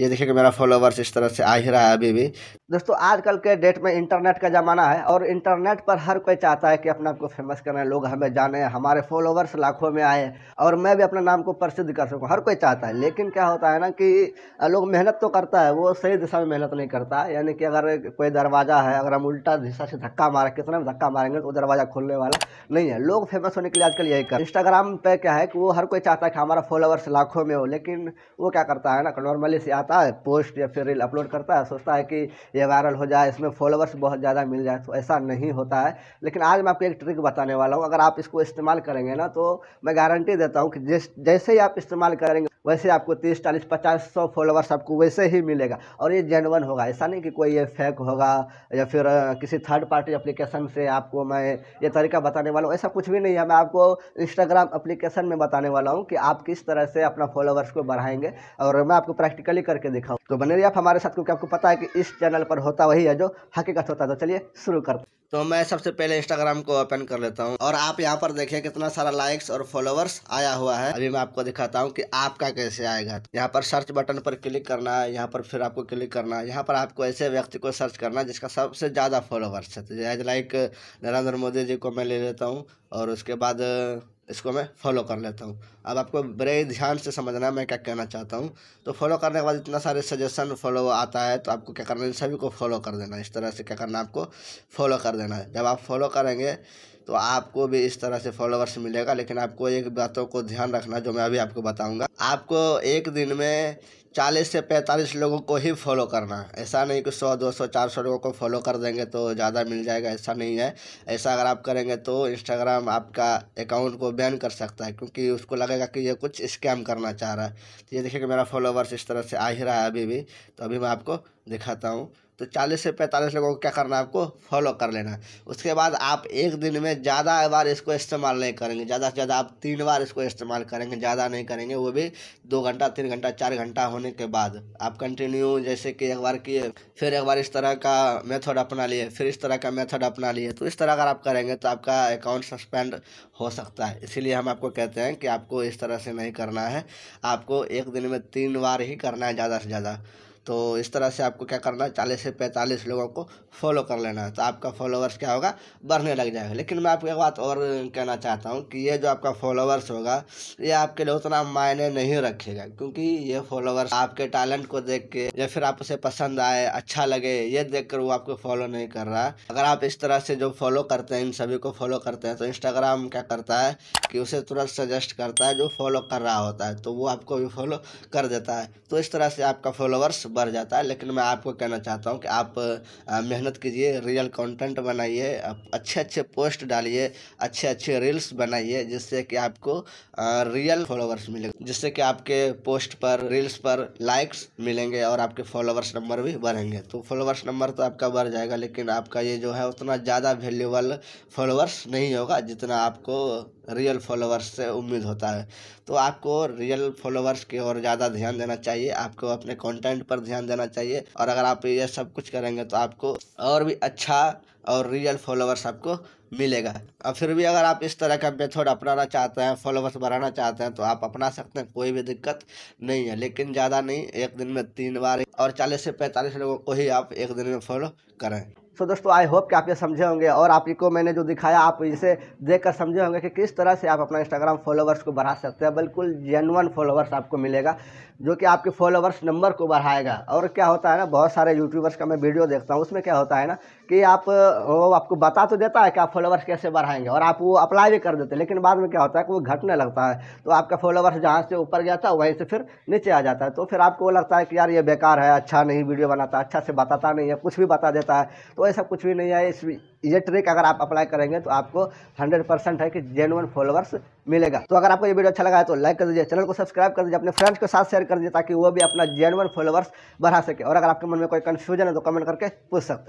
ये देखिए कि मेरा फॉलोवर्स इस तरह से आ ही रहा है अभी भी दोस्तों आजकल के डेट में इंटरनेट का ज़माना है और इंटरनेट पर हर कोई चाहता है कि अपने आप को फेमस करें लोग हमें जाने हमारे फॉलोवर्स लाखों में आए और मैं भी अपने नाम को प्रसिद्ध कर सकूँ हर कोई चाहता है लेकिन क्या होता है ना कि लोग मेहनत तो करता है वो सही दिशा में मेहनत नहीं करता यानी कि अगर कोई दरवाज़ा है अगर हम उल्टा दिशा से धक्का मारें कितना भी धक्का मारेंगे तो दरवाज़ा खोलने वाला नहीं है लोग फेमस होने के लिए आजकल यही कर इंस्टाग्राम पर क्या है कि वो हर कोई चाहता है कि हमारा फॉलोवर्स लाखों में हो लेकिन वो क्या करता है ना नॉर्मली से आता आता है पोस्ट या फिर रील अपलोड करता है सोचता है कि ये वायरल हो जाए इसमें फॉलोअर्स बहुत ज़्यादा मिल जाए तो ऐसा नहीं होता है लेकिन आज मैं आपको एक ट्रिक बताने वाला हूँ अगर आप इसको इस्तेमाल करेंगे ना तो मैं गारंटी देता हूँ कि जिस जैसे ही आप इस्तेमाल करेंगे वैसे आपको तीस चालीस पचास सौ फॉलोअर्स आपको वैसे ही मिलेगा और ये जेनवन होगा ऐसा नहीं कि कोई ये फेक होगा या फिर किसी थर्ड पार्टी एप्लीकेशन से आपको मैं ये तरीका बताने वाला हूँ ऐसा कुछ भी नहीं है मैं आपको इंस्टाग्राम अप्लीकेशन में बताने वाला हूँ कि आप किस तरह से अपना फॉलोवर्स को बढ़ाएंगे और मैं आपको प्रैक्टिकली करके दिखाऊँ तो बने रही आप हमारे साथ क्योंकि आपको पता है कि इस चैनल पर होता वही है जो हकीकत होता है तो चलिए शुरू करते तो मैं सबसे पहले इंस्टाग्राम को ओपन कर लेता हूँ और आप यहाँ पर देखिए कितना सारा लाइक्स और फॉलोवर्स आया हुआ है अभी मैं आपको दिखाता हूँ कि आपका कैसे आएगा यहाँ पर सर्च बटन पर क्लिक करना है यहाँ पर फिर आपको क्लिक करना है यहाँ पर आपको ऐसे व्यक्ति को सर्च करना है जिसका सबसे ज़्यादा फॉलोवर्स है तो लाइक नरेंद्र मोदी जी को मैं ले लेता हूँ और उसके बाद इसको मैं फॉलो कर लेता हूँ अब आपको बड़े ध्यान से समझना मैं क्या कहना चाहता हूँ तो फॉलो करने के बाद इतना सारे सजेशन फॉलो आता है तो आपको क्या करना है सभी को फॉलो कर देना इस तरह से क्या करना है आपको फॉलो कर देना है जब आप फॉलो करेंगे तो आपको भी इस तरह से फॉलोअर्स मिलेगा लेकिन आपको एक बातों को ध्यान रखना जो मैं अभी आपको बताऊंगा आपको एक दिन में 40 से 45 लोगों को ही फॉलो करना है ऐसा नहीं कि 100, 200, 400 लोगों को फॉलो कर देंगे तो ज़्यादा मिल जाएगा ऐसा नहीं है ऐसा अगर आप करेंगे तो इंस्टाग्राम आपका अकाउंट को बैन कर सकता है क्योंकि उसको लगेगा कि ये कुछ स्कैम करना चाह रहा है तो ये देखिए कि मेरा फॉलोवर्स इस तरह से आ ही रहा है अभी भी तो अभी मैं आपको दिखाता हूँ तो चालीस से पैंतालीस लोगों को क्या करना है आपको फॉलो कर लेना है उसके बाद आप एक दिन में ज़्यादा बार इसको इस्तेमाल नहीं करेंगे ज़्यादा से ज़्यादा आप तीन बार इसको इस्तेमाल करेंगे ज़्यादा नहीं करेंगे वो भी दो घंटा तीन घंटा चार घंटा होने के बाद आप कंटिन्यू जैसे कि एक बार किए फिर एक बार इस तरह का मेथड अपना लिए फिर इस तरह का मेथड अपना लिए तो इस तरह अगर आप करेंगे तो आपका अकाउंट सस्पेंड हो सकता है इसीलिए हम आपको कहते हैं कि आपको इस तरह से नहीं करना है आपको एक दिन में तीन बार ही करना है ज़्यादा से ज़्यादा तो इस तरह से आपको क्या करना है चालीस से पैंतालीस लोगों को फॉलो कर लेना है तो आपका फॉलोवर्स क्या होगा बढ़ने लग जाएगा लेकिन मैं आपको एक बात और कहना चाहता हूँ कि ये जो आपका फॉलोवर्स होगा ये आपके लिए उतना मायने नहीं रखेगा क्योंकि ये फॉलोवर्स आपके टैलेंट को देख के या फिर आप उसे पसंद आए अच्छा लगे ये देख कर वो आपको फॉलो नहीं कर रहा है अगर आप इस तरह से जो फॉलो करते हैं इन सभी को फॉलो करते हैं तो इंस्टाग्राम क्या करता है कि उसे तुरंत सजेस्ट करता है जो फॉलो कर रहा होता है तो वो आपको भी फॉलो कर देता है तो इस तरह से आपका फॉलोवर्स बढ़ जाता है लेकिन मैं आपको कहना चाहता हूँ कि आप मेहनत कीजिए रियल कंटेंट बनाइए अच्छे अच्छे पोस्ट डालिए अच्छे अच्छे रील्स बनाइए जिससे कि आपको रियल फॉलोवर्स मिलेंगे जिससे कि आपके पोस्ट पर रील्स पर लाइक्स मिलेंगे और आपके फॉलोवर्स नंबर भी बढ़ेंगे तो फॉलोवर्स नंबर तो आपका बढ़ जाएगा लेकिन आपका ये जो है उतना ज़्यादा वैल्यूबल फॉलोवर्स नहीं होगा जितना आपको रियल फॉलोवर्स से उम्मीद होता है तो आपको रियल फॉलोवर्स की ओर ज़्यादा ध्यान देना चाहिए आपको अपने कंटेंट पर ध्यान देना चाहिए और अगर आप ये सब कुछ करेंगे तो आपको और भी अच्छा और रियल फॉलोवर्स आपको मिलेगा और फिर भी अगर आप इस तरह का मेथड अपनाना चाहते हैं फॉलोवर्स बढ़ाना चाहते हैं तो आप अपना सकते हैं कोई भी दिक्कत नहीं है लेकिन ज़्यादा नहीं एक दिन में तीन बार और चालीस से पैंतालीस लोगों को ही आप एक दिन में फॉलो करें सो so, दोस्तों आई होप कि आप ये समझे होंगे और आप को मैंने जो दिखाया आप इसे देख कर समझे होंगे कि किस तरह से आप अपना इंस्टाग्राम फॉलोवर्स को बढ़ा सकते हैं बिल्कुल जेनवन फॉलोवर्स आपको मिलेगा जो कि आपके फॉलोवर्स नंबर को बढ़ाएगा और क्या होता है ना बहुत सारे यूट्यूबर्स का मैं वीडियो देखता हूँ उसमें क्या होता है ना कि आप वो आपको बता तो देता है कि आप फॉलोवर्स कैसे बढ़ाएंगे और आप वो अप्लाई भी कर देते हैं लेकिन बाद में क्या होता है कि वो घटने लगता है तो आपका फॉलोवर्स जहाँ से ऊपर गया था वहीं से फिर नीचे आ जाता है तो फिर आपको लगता है कि यार ये बेकार है अच्छा नहीं वीडियो बनाता अच्छा से बताता नहीं है कुछ भी बता देता है तो ऐसा कुछ भी नहीं है इस ये ट्रिक अगर आप अप्लाई करेंगे तो आपको 100 परसेंट है कि जेनुअन फॉलोअर्स मिलेगा तो अगर आपको ये वीडियो अच्छा लगा है तो लाइक कर दीजिए चैनल को सब्सक्राइब कर दीजिए अपने फ्रेंड्स के साथ शेयर कर दीजिए ताकि वो भी अपना जेनुअन फॉलोअर्स बढ़ा सके और अगर आपके मन में कोई कन्फ्यूजन है तो कमेंट करके पूछ सकते